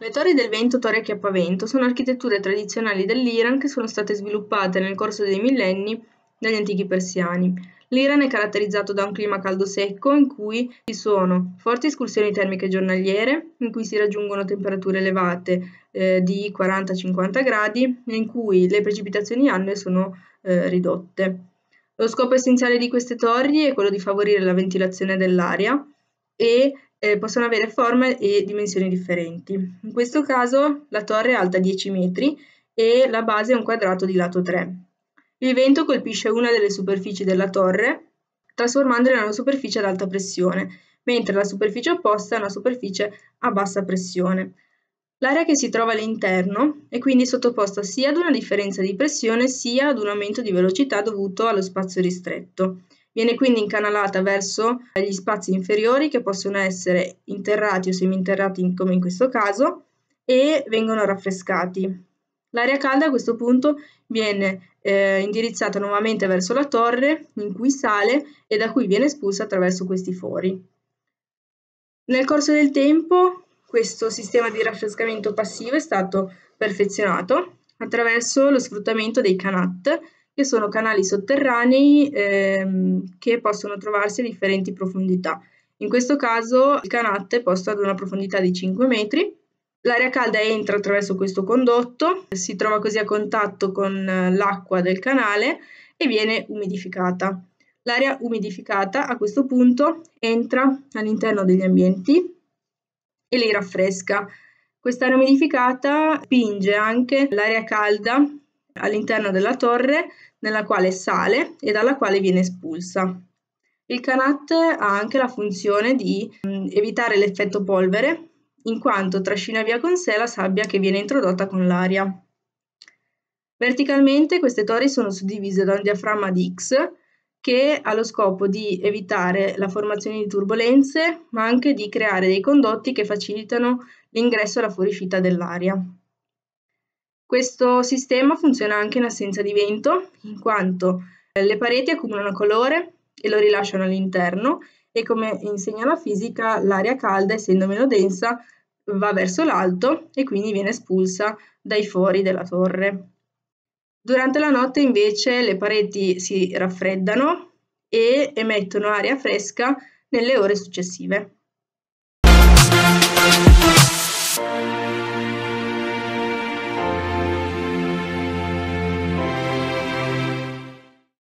Le torri del vento, torri a pavento, sono architetture tradizionali dell'Iran che sono state sviluppate nel corso dei millenni dagli antichi persiani. L'Iran è caratterizzato da un clima caldo secco in cui ci sono forti escursioni termiche giornaliere, in cui si raggiungono temperature elevate eh, di 40-50 gradi e in cui le precipitazioni annue sono eh, ridotte. Lo scopo essenziale di queste torri è quello di favorire la ventilazione dell'aria e eh, possono avere forme e dimensioni differenti. In questo caso la torre è alta 10 metri e la base è un quadrato di lato 3. Il vento colpisce una delle superfici della torre, trasformandola in una superficie ad alta pressione, mentre la superficie opposta è una superficie a bassa pressione. L'area che si trova all'interno è quindi sottoposta sia ad una differenza di pressione sia ad un aumento di velocità dovuto allo spazio ristretto. Viene quindi incanalata verso gli spazi inferiori che possono essere interrati o seminterrati come in questo caso e vengono raffrescati. L'aria calda a questo punto viene eh, indirizzata nuovamente verso la torre in cui sale e da cui viene espulsa attraverso questi fori. Nel corso del tempo questo sistema di raffrescamento passivo è stato perfezionato attraverso lo sfruttamento dei canat che sono canali sotterranei ehm, che possono trovarsi a differenti profondità. In questo caso il canatto è posto ad una profondità di 5 metri. L'aria calda entra attraverso questo condotto, si trova così a contatto con eh, l'acqua del canale e viene umidificata. L'aria umidificata a questo punto entra all'interno degli ambienti e li raffresca. Quest'aria umidificata spinge anche l'aria calda all'interno della torre nella quale sale e dalla quale viene espulsa. Il canat ha anche la funzione di evitare l'effetto polvere, in quanto trascina via con sé la sabbia che viene introdotta con l'aria. Verticalmente queste torri sono suddivise da un diaframma di X che ha lo scopo di evitare la formazione di turbulenze, ma anche di creare dei condotti che facilitano l'ingresso e la fuoriuscita dell'aria. Questo sistema funziona anche in assenza di vento, in quanto eh, le pareti accumulano colore e lo rilasciano all'interno e come insegna la fisica l'aria calda, essendo meno densa, va verso l'alto e quindi viene espulsa dai fori della torre. Durante la notte invece le pareti si raffreddano e emettono aria fresca nelle ore successive.